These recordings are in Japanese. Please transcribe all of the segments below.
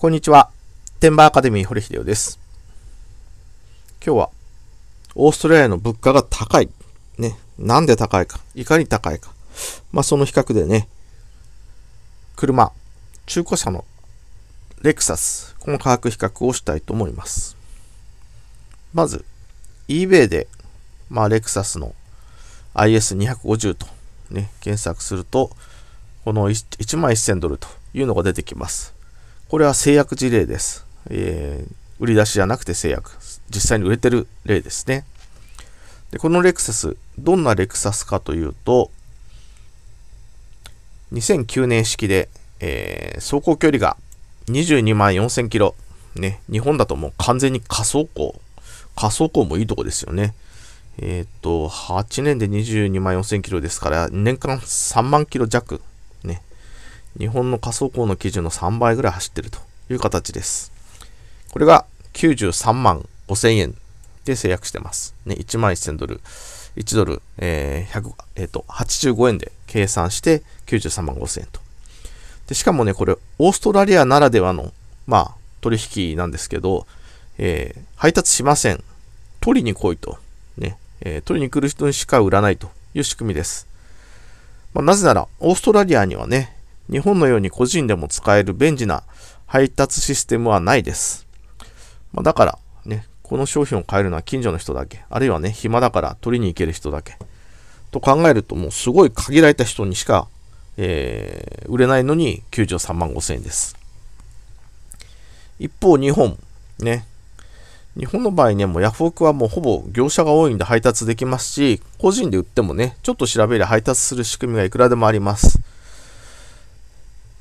こんにちは。天馬アカデミー堀秀夫です。今日は、オーストラリアの物価が高い。ね。なんで高いか。いかに高いか。まあ、その比較でね、車、中古車のレクサス、この価格比較をしたいと思います。まず、eBay で、まあ、レクサスの IS250 と、ね、検索すると、この1万1000ドルというのが出てきます。これは制約事例です。えー、売り出しじゃなくて制約。実際に売れてる例ですね。で、このレクサス、どんなレクサスかというと、2009年式で、えー、走行距離が22万4000キロ。ね、日本だともう完全に仮走行。仮走行もいいとこですよね。えっ、と、8年で22万4000キロですから、年間3万キロ弱日本の仮想校の基準の3倍ぐらい走ってるという形です。これが93万5千円で制約してます。ね、1万1000ドル、1ドル、えー、えっ、ー、と、85円で計算して93万5千円と。で、しかもね、これ、オーストラリアならではの、まあ、取引なんですけど、えー、配達しません。取りに来いと。ね、えー、取りに来る人にしか売らないという仕組みです。まあ、なぜなら、オーストラリアにはね、日本のように個人でも使える便利な配達システムはないです。まあ、だから、ね、この商品を買えるのは近所の人だけ、あるいはね、暇だから取りに行ける人だけ。と考えると、もうすごい限られた人にしか、えー、売れないのに93万5千円です。一方、日本、ね。日本の場合ね、もうヤフオクはもうほぼ業者が多いんで配達できますし、個人で売ってもね、ちょっと調べり配達する仕組みがいくらでもあります。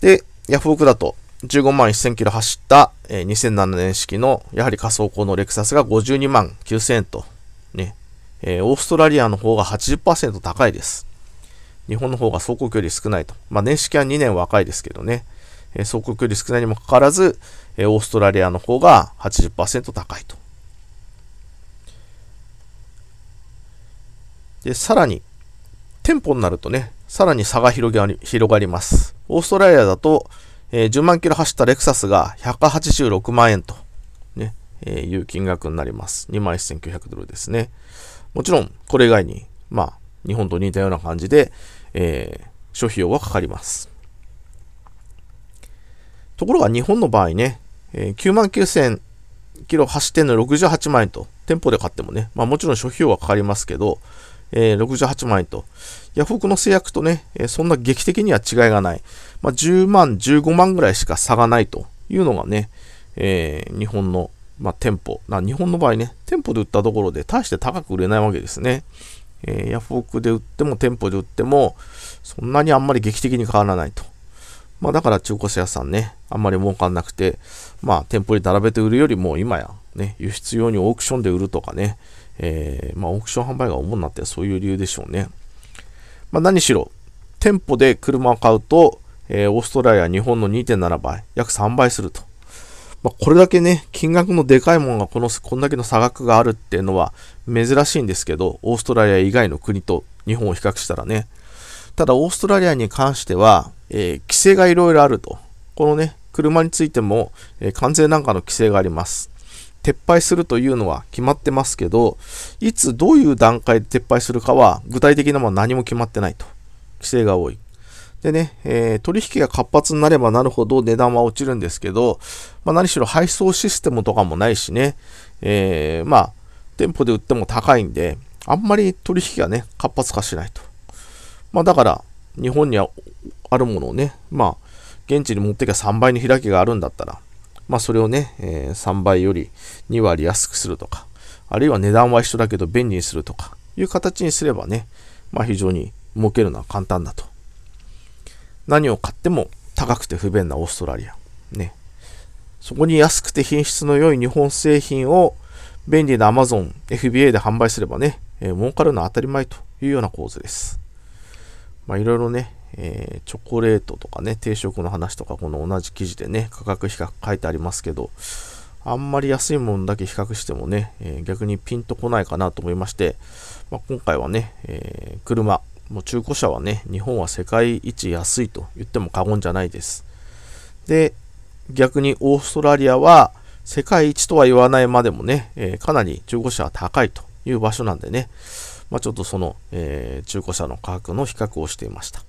で、ヤフオクだと15万1000キロ走った、えー、2007年式のやはり仮想高のレクサスが52万9000円と、ね、えー、オーストラリアの方が80%高いです。日本の方が走行距離少ないと。まあ、年式は2年若いですけどね、えー、走行距離少ないにもかかわらず、えー、オーストラリアの方が80%高いと。で、さらに、店舗になるとね、さらに差が広がります。オーストラリアだと、えー、10万キロ走ったレクサスが186万円と、ねえー、いう金額になります。2万1900ドルですね。もちろん、これ以外に、まあ、日本と似たような感じで、えー、諸費用はかかります。ところが日本の場合ね、えー、9万9000キロ走ってんの68万円と、店舗で買ってもね、まあもちろん諸費用はかかりますけど、えー、68万円と。ヤフオクの制約とね、えー、そんな劇的には違いがない。まあ、10万、15万ぐらいしか差がないというのがね、えー、日本の、まあ、店舗。な日本の場合ね、店舗で売ったところで大して高く売れないわけですね。えー、ヤフオクで売っても店舗で売っても、そんなにあんまり劇的に変わらないと。まあだから中古車屋さんね、あんまり儲かんなくて、まあ店舗に並べて売るよりも今やね、輸出用にオークションで売るとかね、えー、まあ、オークション販売が主になってそういう理由でしょうね。まあ、何しろ、店舗で車を買うと、えー、オーストラリア、日本の2.7倍、約3倍すると。まあ、これだけね、金額のでかいものがこの、こんだけの差額があるっていうのは珍しいんですけど、オーストラリア以外の国と日本を比較したらね。ただ、オーストラリアに関しては、えー、規制がいろいろあると。このね、車についても、え関税なんかの規制があります。撤廃するというのは決まってますけど、いつどういう段階で撤廃するかは具体的なものは何も決まってないと。規制が多い。でね、えー、取引が活発になればなるほど値段は落ちるんですけど、まあ、何しろ配送システムとかもないしね、えー、まあ、店舗で売っても高いんで、あんまり取引がね、活発化しないと。まあ、だから、日本にはあるものをね、まあ、現地に持ってきゃ3倍の開きがあるんだったら、まあ、それをね、えー、3倍より2割安くするとか、あるいは値段は一緒だけど便利にするとかいう形にすればね、まあ、非常に儲けるのは簡単だと。何を買っても高くて不便なオーストラリア。ね。そこに安くて品質の良い日本製品を便利な Amazon、FBA で販売すればね、えー、儲かるのは当たり前というような構図です。まあいろいろね、えー、チョコレートとかね、定食の話とか、この同じ記事でね、価格比較書いてありますけど、あんまり安いものだけ比較してもね、えー、逆にピンとこないかなと思いまして、まあ、今回はね、えー、車、もう中古車はね、日本は世界一安いと言っても過言じゃないです。で、逆にオーストラリアは世界一とは言わないまでもね、えー、かなり中古車は高いという場所なんでね、まあ、ちょっとその、え中古車の価格の比較をしていました。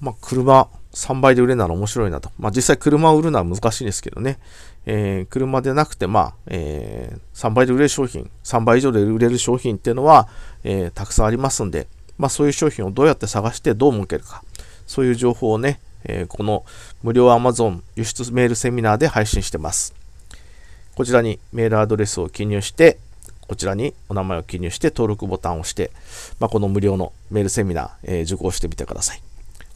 まあ、車3倍で売れなら面白いなと。まあ、実際車を売るのは難しいですけどね。えー、車でなくて、まあ、えー、3倍で売れる商品、3倍以上で売れる商品っていうのは、えー、たくさんありますんで、まあ、そういう商品をどうやって探してどう儲けるか。そういう情報をね、えー、この無料 Amazon 輸出メールセミナーで配信してます。こちらにメールアドレスを記入して、こちらにお名前を記入して登録ボタンを押して、まあ、この無料のメールセミナー、えー、受講してみてください。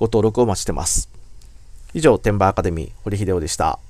ご登録をお待ちしてます。以上、天馬アカデミー、堀秀夫でした。